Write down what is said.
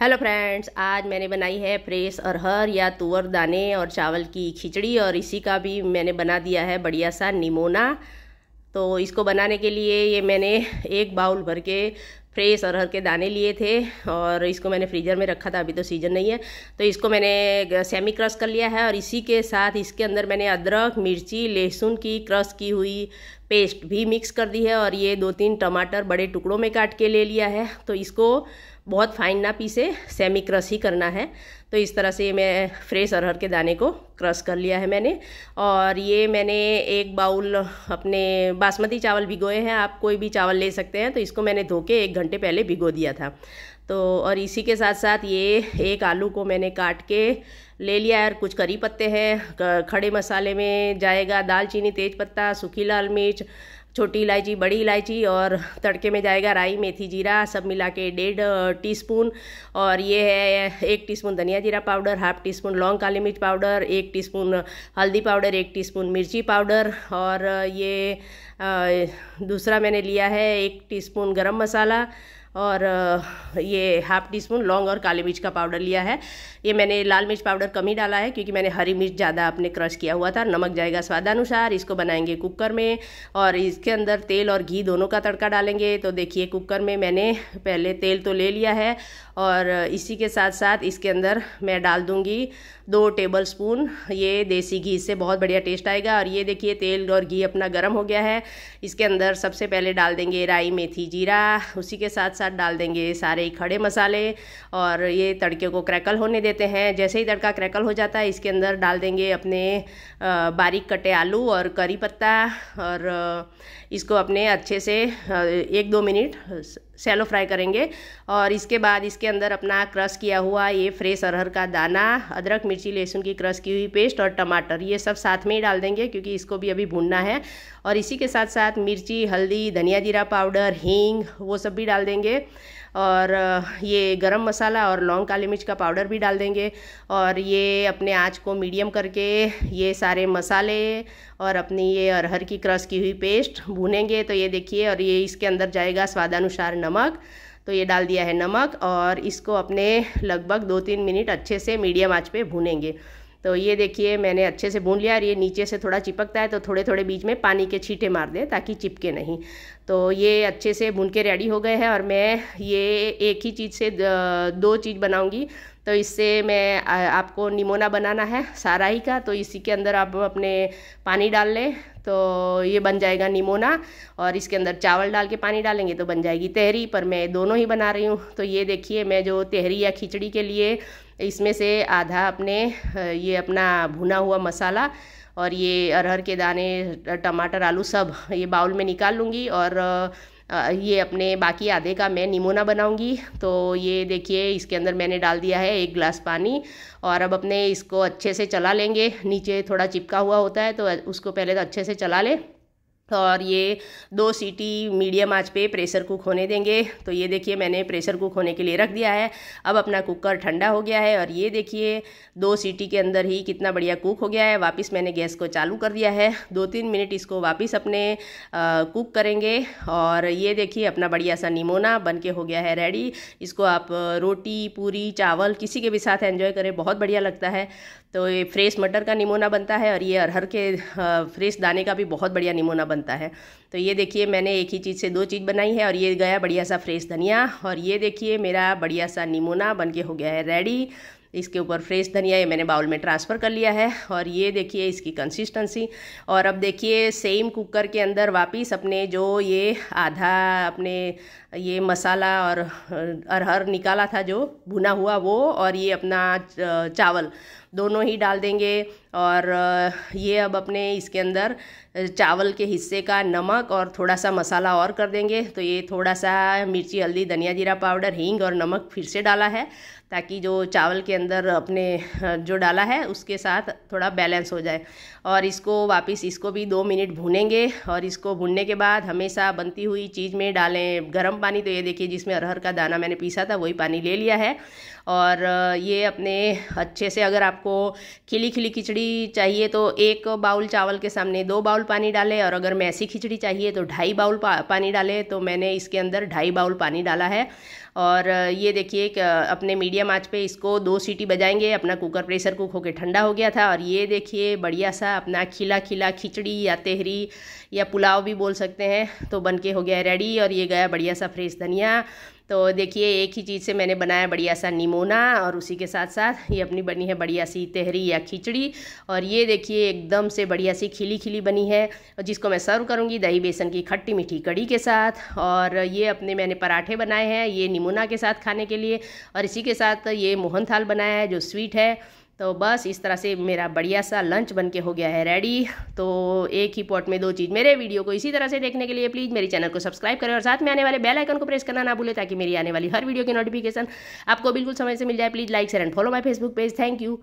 hello friends आज मैंने बनाई है प्रेस अरहर या तुअर दाने और चावल की खिचड़ी और इसी का भी मैंने बना दिया है बढ़िया सा निमोना तो इसको बनाने के लिए ये मैंने एक बाउल भर के फ्रेश अरहर के दाने लिए थे और इसको मैंने फ्रीजर में रखा था अभी तो सीजन नहीं है तो इसको मैंने सेमी क्रश कर लिया है और इसी के साथ इसके अंदर मैंने अदरक मिर्ची लहसुन की क्रश की हुई पेस्ट भी मिक्स कर दी है और ये दो तीन टमाटर बड़े टुकड़ों में काट के ले लिया है तो इसको बहुत फाइन ना पीसे सेमी क्रश ही करना है तो इस तरह से मैं फ्रेश अरहर के दाने को क्रश कर लिया है मैंने और ये मैंने एक बाउल अपने बासमती चावल भिगोए हैं आप कोई भी चावल ले सकते हैं तो इसको मैंने धो के एक घंटे पहले भिगो दिया था तो और इसी के साथ साथ ये एक आलू को मैंने काट के ले लिया है और कुछ करी पत्ते हैं खड़े मसाले में जाएगा दालचीनी तेज़पत्ता सूखी लाल मिर्च छोटी इलायची बड़ी इलायची और तड़के में जाएगा राई मेथी जीरा सब मिला के डेढ़ टी स्पून और ये है एक टी स्पून धनिया जीरा पाउडर हाफ टी स्पून लौंग काली मिर्च पाउडर एक टी स्पून हल्दी पाउडर एक टी स्पून मिर्ची पाउडर और ये दूसरा मैंने लिया है एक टी स्पून गर्म मसाला और ये हाफ टी स्पून लौंग और काली मिर्च का पाउडर लिया है ये मैंने लाल मिर्च पाउडर कम ही डाला है क्योंकि मैंने हरी मिर्च ज़्यादा अपने क्रश किया हुआ था नमक जाएगा स्वादानुसार इसको बनाएंगे कुकर में और इसके अंदर तेल और घी दोनों का तड़का डालेंगे तो देखिए कुकर में मैंने पहले तेल तो ले लिया है और इसी के साथ साथ इसके अंदर मैं डाल दूँगी दो टेबल स्पून ये देसी घी इससे बहुत बढ़िया टेस्ट आएगा और ये देखिए तेल और घी अपना गर्म हो गया है इसके अंदर सबसे पहले डाल देंगे राई मेथी जीरा उसी के साथ साथ साथ डाल देंगे सारे खड़े मसाले और ये तड़के को क्रैकल होने देते हैं जैसे ही तड़का क्रैकल हो जाता है इसके अंदर डाल देंगे अपने बारीक कटे आलू और करी पत्ता और इसको अपने अच्छे से एक दो मिनट शैलो फ्राई करेंगे और इसके बाद इसके अंदर अपना क्रश किया हुआ ये फ्रेश अरहर का दाना अदरक मिर्ची लहसुन की क्रश की हुई पेस्ट और टमाटर ये सब साथ में ही डाल देंगे क्योंकि इसको भी अभी भूनना है और इसी के साथ साथ मिर्ची हल्दी धनिया जीरा पाउडर हींग वो सब भी डाल देंगे और ये गरम मसाला और लौंग काली मिर्च का पाउडर भी डाल देंगे और ये अपने आँच को मीडियम करके ये सारे मसाले और अपनी ये अरहर की क्रस की हुई पेस्ट भूनेंगे तो ये देखिए और ये इसके अंदर जाएगा स्वादानुसार नमक तो ये डाल दिया है नमक और इसको अपने लगभग दो तीन मिनट अच्छे से मीडियम आँच पर भूनेंगे तो ये देखिए मैंने अच्छे से भून लिया और ये नीचे से थोड़ा चिपकता है तो थोड़े थोड़े बीच में पानी के छींटे मार दें ताकि चिपके नहीं तो ये अच्छे से भून के रेडी हो गए हैं और मैं ये एक ही चीज़ से दो चीज़ बनाऊंगी तो इससे मैं आपको निमोना बनाना है सारा ही का तो इसी के अंदर आप अपने पानी डाल लें तो ये बन जाएगा निमोना और इसके अंदर चावल डाल के पानी डालेंगे तो बन जाएगी तहरी पर मैं दोनों ही बना रही हूँ तो ये देखिए मैं जो तहरी या खिचड़ी के लिए इसमें से आधा अपने ये अपना भुना हुआ मसाला और ये अरहर के दाने टमाटर आलू सब ये बाउल में निकाल लूँगी और ये अपने बाकी आधे का मैं निमोना बनाऊंगी तो ये देखिए इसके अंदर मैंने डाल दिया है एक ग्लास पानी और अब अपने इसको अच्छे से चला लेंगे नीचे थोड़ा चिपका हुआ होता है तो उसको पहले तो अच्छे से चला लें और ये दो सीटी मीडियम आंच पे प्रेशर कुक होने देंगे तो ये देखिए मैंने प्रेशर कुक होने के लिए रख दिया है अब अपना कुकर ठंडा हो गया है और ये देखिए दो सीटी के अंदर ही कितना बढ़िया कुक हो गया है वापस मैंने गैस को चालू कर दिया है दो तीन मिनट इसको वापस अपने आ, कुक करेंगे और ये देखिए अपना बढ़िया सा निमोना बन के हो गया है रेडी इसको आप रोटी पूरी चावल किसी के भी साथ एन्जॉय करें बहुत बढ़िया लगता है तो ये फ्रेश मटर का निमोना बनता है और ये अरहर के फ्रेश दाने का भी बहुत बढ़िया निमोना बनता है तो ये देखिए मैंने एक ही चीज़ से दो चीज़ बनाई है और ये गया बढ़िया सा फ्रेश धनिया और ये देखिए मेरा बढ़िया सा निमोना बन के हो गया है रेडी इसके ऊपर फ्रेश धनिया ये मैंने बाउल में ट्रांसफ़र कर लिया है और ये देखिए इसकी कंसिस्टेंसी और अब देखिए सेम कुकर के अंदर वापस अपने जो ये आधा अपने ये मसाला और अरहर निकाला था जो भुना हुआ वो और ये अपना चावल दोनों ही डाल देंगे और ये अब अपने इसके अंदर चावल के हिस्से का नमक और थोड़ा सा मसाला और कर देंगे तो ये थोड़ा सा मिर्ची हल्दी धनिया जीरा पाउडर हींग और नमक फिर से डाला है ताकि जो चावल के अंदर अपने जो डाला है उसके साथ थोड़ा बैलेंस हो जाए और इसको वापस इसको भी दो मिनट भूनेंगे और इसको भूनने के बाद हमेशा बनती हुई चीज़ में डालें गर्म पानी तो ये देखिए जिसमें अरहर का दाना मैंने पीसा था वही पानी ले लिया है और ये अपने अच्छे से अगर आप आपको खिली खिली खिचड़ी चाहिए तो एक बाउल चावल के सामने दो बाउल पानी डालें और अगर मैसी खिचड़ी चाहिए तो ढाई बाउल पा, पानी डालें तो मैंने इसके अंदर ढाई बाउल पानी डाला है और ये देखिए अपने मीडियम आँच पे इसको दो सीटी बजाएंगे अपना कुकर प्रेशर कुक होकर ठंडा हो गया था और ये देखिए बढ़िया सा अपना खिला खिला खिचड़ी या तेहरी या पुलाव भी बोल सकते हैं तो बन के हो गया रेडी और ये गया बढ़िया सा फ्रेश धनिया तो देखिए एक ही चीज़ से मैंने बनाया बढ़िया सा निमोना और उसी के साथ साथ ये अपनी बनी है बढ़िया सी तहरी या खिचड़ी और ये देखिए एकदम से बढ़िया सी खिली खिली बनी है जिसको मैं सर्व करूँगी दही बेसन की खट्टी मीठी कड़ी के साथ और ये अपने मैंने पराठे बनाए हैं ये निमोना के साथ खाने के लिए और इसी के साथ ये मोहन थाल बनाया है जो स्वीट है तो बस इस तरह से मेरा बढ़िया सा लंच बन के हो गया है रेडी तो एक ही पॉट में दो चीज़ मेरे वीडियो को इसी तरह से देखने के लिए प्लीज़ मेरे चैनल को सब्सक्राइब करें और साथ में आने वाले बेल आइकन को प्रेस करना ना भूलें ताकि मेरी आने वाली हर वीडियो की नोटिफिकेशन आपको बिल्कुल समय से मिल जाए please like share and follow my Facebook page thank you